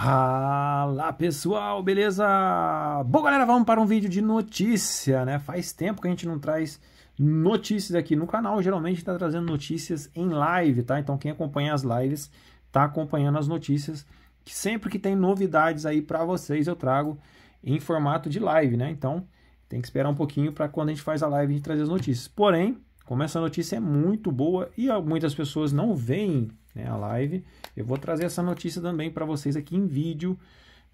Fala pessoal, beleza? Bom, galera, vamos para um vídeo de notícia, né? Faz tempo que a gente não traz notícias aqui no canal, geralmente está trazendo notícias em live, tá? Então quem acompanha as lives está acompanhando as notícias, que sempre que tem novidades aí para vocês eu trago em formato de live, né? Então tem que esperar um pouquinho para quando a gente faz a live a gente trazer as notícias. Porém, como essa notícia é muito boa e muitas pessoas não veem né, a live, eu vou trazer essa notícia também para vocês aqui em vídeo,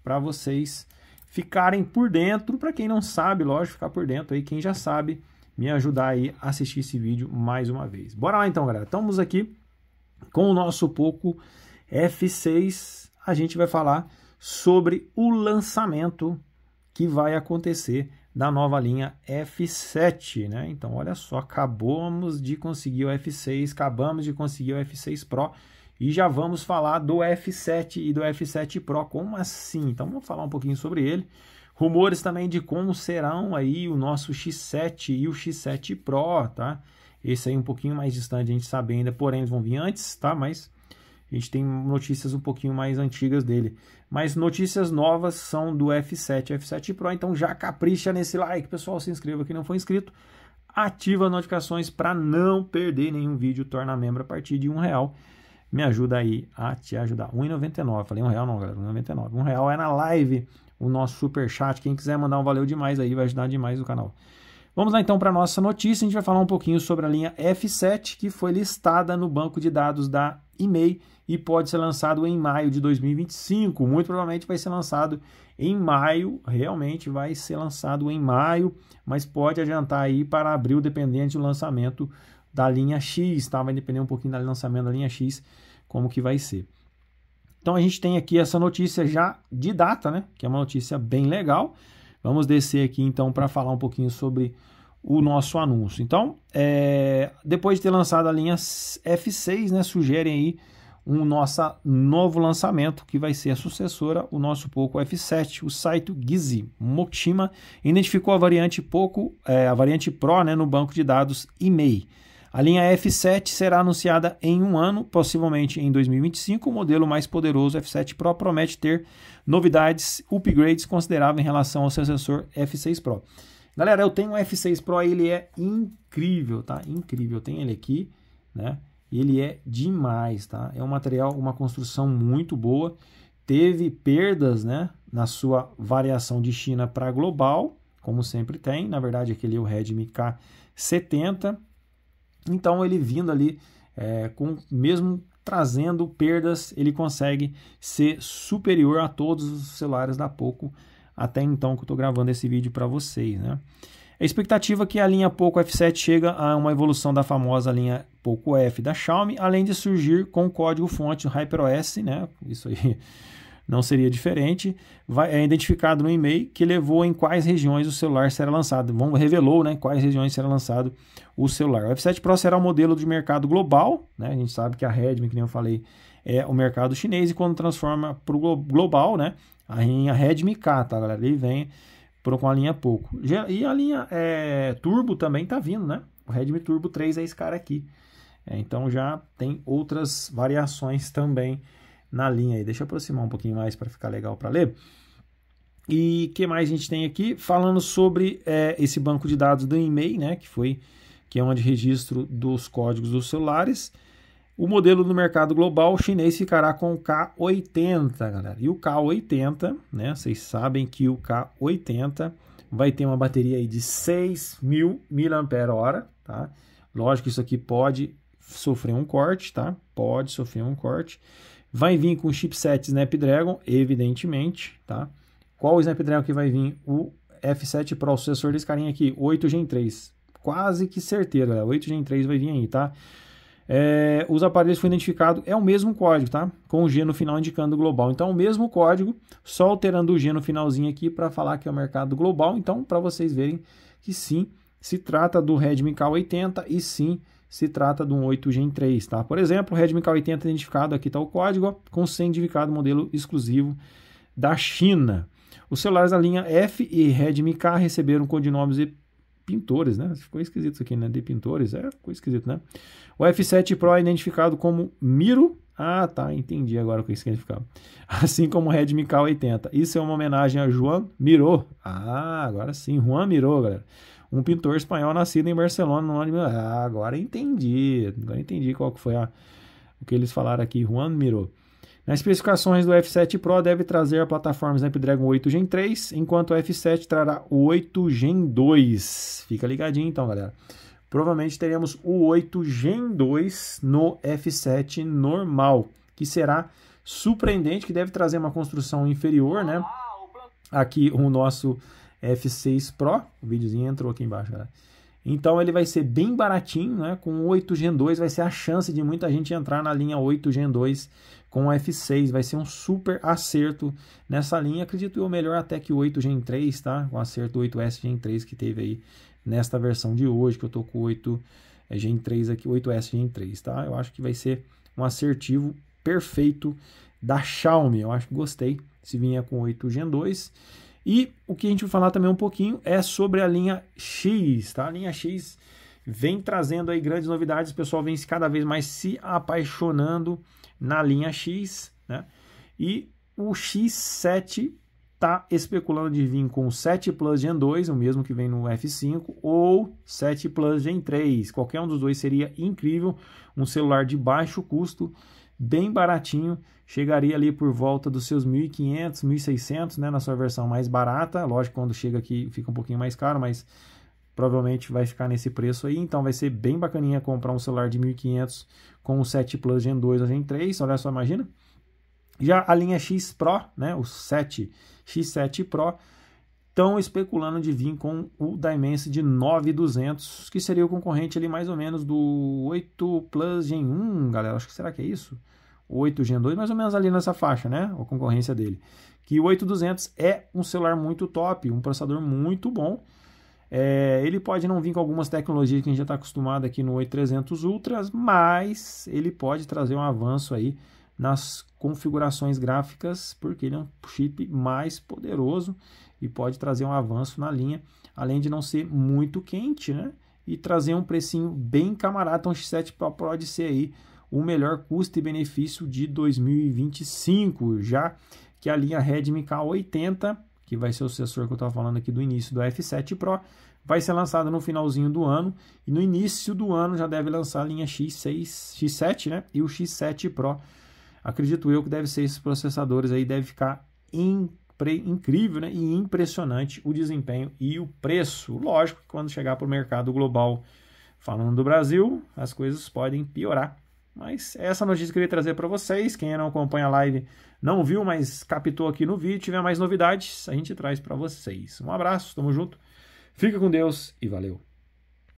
para vocês ficarem por dentro, para quem não sabe, lógico, ficar por dentro aí, quem já sabe, me ajudar aí a assistir esse vídeo mais uma vez. Bora lá então, galera. Estamos aqui com o nosso pouco F6, a gente vai falar sobre o lançamento que vai acontecer da nova linha F7, né? Então, olha só, acabamos de conseguir o F6, acabamos de conseguir o F6 Pro. E já vamos falar do F7 e do F7 Pro, como assim? Então vamos falar um pouquinho sobre ele. Rumores também de como serão aí o nosso X7 e o X7 Pro, tá? Esse aí um pouquinho mais distante, a gente sabe ainda, porém eles vão vir antes, tá? Mas a gente tem notícias um pouquinho mais antigas dele. Mas notícias novas são do F7, F7 Pro, então já capricha nesse like, pessoal, se inscreva que não foi inscrito. Ativa as notificações para não perder nenhum vídeo, torna membro a partir de um real me ajuda aí a te ajudar. R$1,99. Falei, um real não, galera. R$1,99. Um real é na live o nosso super chat. Quem quiser mandar um valeu demais aí, vai ajudar demais o canal. Vamos lá então para a nossa notícia. A gente vai falar um pouquinho sobre a linha F7, que foi listada no banco de dados da e-mail e pode ser lançado em maio de 2025. Muito provavelmente vai ser lançado em maio, realmente vai ser lançado em maio, mas pode adiantar aí para abril, dependente do lançamento da linha X, tá? Vai depender um pouquinho do lançamento da linha X como que vai ser. Então a gente tem aqui essa notícia já de data, né? Que é uma notícia bem legal. Vamos descer aqui então para falar um pouquinho sobre o nosso anúncio. Então, é, depois de ter lançado a linha F6, né, sugerem aí um nosso novo lançamento que vai ser a sucessora, o nosso Poco F7. O site Gizi Motima identificou a variante Poco, é, a variante Pro, né, no banco de dados e-mail. A linha F7 será anunciada em um ano, possivelmente em 2025. O modelo mais poderoso F7 Pro promete ter novidades, upgrades consideráveis em relação ao sucessor F6 Pro. Galera, eu tenho um F6 Pro, ele é incrível, tá? Incrível, tem ele aqui, né? Ele é demais, tá? É um material, uma construção muito boa. Teve perdas, né, na sua variação de China para global, como sempre tem. Na verdade, aquele é o Redmi K70, então ele vindo ali é, com mesmo trazendo perdas, ele consegue ser superior a todos os celulares da Poco até então que eu estou gravando esse vídeo para vocês, né? A expectativa é que a linha Poco F7 chega a uma evolução da famosa linha Poco F da Xiaomi, além de surgir com o código fonte HyperOS, né? Isso aí não seria diferente. Vai, é identificado no e-mail que levou em quais regiões o celular será lançado. Bom, revelou né, quais regiões será lançado o celular. O F7 Pro será o modelo de mercado global. Né? A gente sabe que a Redmi, que nem eu falei, é o mercado chinês. E quando transforma para o global, né, a linha Redmi K, tá, galera? Ele vem com a linha pouco. E a linha é, Turbo também está vindo, né? O Redmi Turbo 3 é esse cara aqui. É, então já tem outras variações também na linha aí. Deixa eu aproximar um pouquinho mais para ficar legal para ler. E que mais a gente tem aqui falando sobre é, esse banco de dados do e-mail, né, que foi que é onde registro dos códigos dos celulares. O modelo do mercado global chinês ficará com o K80, galera. E o K80, né? Vocês sabem que o K80 vai ter uma bateria aí de 6.000 mAh, tá? Lógico que isso aqui pode sofrer um corte, tá? Pode sofrer um corte. Vai vir com chipset Snapdragon, evidentemente, tá? Qual o Snapdragon que vai vir? O F7 Pro, o sucessor desse carinha aqui, 8 Gen 3. Quase que certeiro, galera. 8 Gen 3 vai vir aí, tá? É, os aparelhos foram identificados, é o mesmo código, tá? Com o G no final indicando global. Então, é o mesmo código, só alterando o G no finalzinho aqui para falar que é o mercado global. Então, para vocês verem que sim, se trata do Redmi K80 e sim se trata de um 8 Gen 3, tá? Por exemplo, o Redmi K80 é identificado, aqui está o código, com 100 identificado modelo exclusivo da China. Os celulares da linha F e Redmi K receberam codinomes e pintores, né? Ficou esquisito isso aqui, né? De pintores, é, ficou esquisito, né? O F7 Pro é identificado como Miro, ah, tá, entendi agora o que significava. Assim como o Redmi K80. Isso é uma homenagem a Juan Miró. Ah, agora sim, Juan Miró, galera. Um pintor espanhol nascido em Barcelona no ano de... Ah, agora entendi. Agora entendi qual que foi a... o que eles falaram aqui, Juan Miró. Nas especificações do F7 Pro deve trazer a plataforma Snapdragon 8 Gen 3, enquanto o F7 trará o 8 Gen 2. Fica ligadinho então, galera provavelmente teremos o 8 Gen 2 no F7 normal, que será surpreendente, que deve trazer uma construção inferior, né? Aqui o nosso F6 Pro, o videozinho entrou aqui embaixo, galera. Então ele vai ser bem baratinho, né? Com o 8 Gen 2 vai ser a chance de muita gente entrar na linha 8 Gen 2 com o F6. Vai ser um super acerto nessa linha. Acredito eu melhor até que o 8 Gen 3, tá? O acerto 8S Gen 3 que teve aí nesta versão de hoje, que eu tô com o 8 eh, Gen 3 aqui, 8S Gen 3, tá? Eu acho que vai ser um assertivo perfeito da Xiaomi. Eu acho que gostei se vinha com 8 Gen 2. E o que a gente vai falar também um pouquinho é sobre a linha X, tá? A linha X vem trazendo aí grandes novidades, o pessoal vem cada vez mais se apaixonando na linha X, né? E o X7 está especulando de vir com 7 Plus Gen 2, o mesmo que vem no F5, ou 7 Plus Gen 3. Qualquer um dos dois seria incrível, um celular de baixo custo, bem baratinho, chegaria ali por volta dos seus 1.500, 1.600, né, na sua versão mais barata. Lógico, quando chega aqui fica um pouquinho mais caro, mas provavelmente vai ficar nesse preço aí, então vai ser bem bacaninha comprar um celular de 1.500 com o 7 Plus Gen 2 ou Gen 3, olha só, imagina. Já a linha X Pro, né, o 7, X7 Pro, estão especulando de vir com o Dimensity 9200, que seria o concorrente ali mais ou menos do 8 Plus Gen 1, galera, acho que será que é isso? 8 Gen 2, mais ou menos ali nessa faixa, né, a concorrência dele. Que o 8200 é um celular muito top, um processador muito bom, é, ele pode não vir com algumas tecnologias que a gente já está acostumado aqui no 8300 Ultras, mas ele pode trazer um avanço aí nas configurações gráficas, porque ele é um chip mais poderoso e pode trazer um avanço na linha, além de não ser muito quente, né? E trazer um precinho bem camarada. Então, o X7 Pro pode ser aí o melhor custo e benefício de 2025, já que a linha Redmi K80 que vai ser o sucessor que eu estava falando aqui do início do F7 Pro, vai ser lançado no finalzinho do ano e no início do ano já deve lançar a linha X6, X7, né? E o X7 Pro. Acredito eu que deve ser esses processadores aí deve ficar impre, incrível, né? E impressionante o desempenho e o preço. Lógico que quando chegar para o mercado global, falando do Brasil, as coisas podem piorar. Mas é essa notícia que eu queria trazer para vocês. Quem não acompanha a live não viu, mas captou aqui no vídeo. Tiver mais novidades, a gente traz para vocês. Um abraço, tamo junto. Fica com Deus e valeu.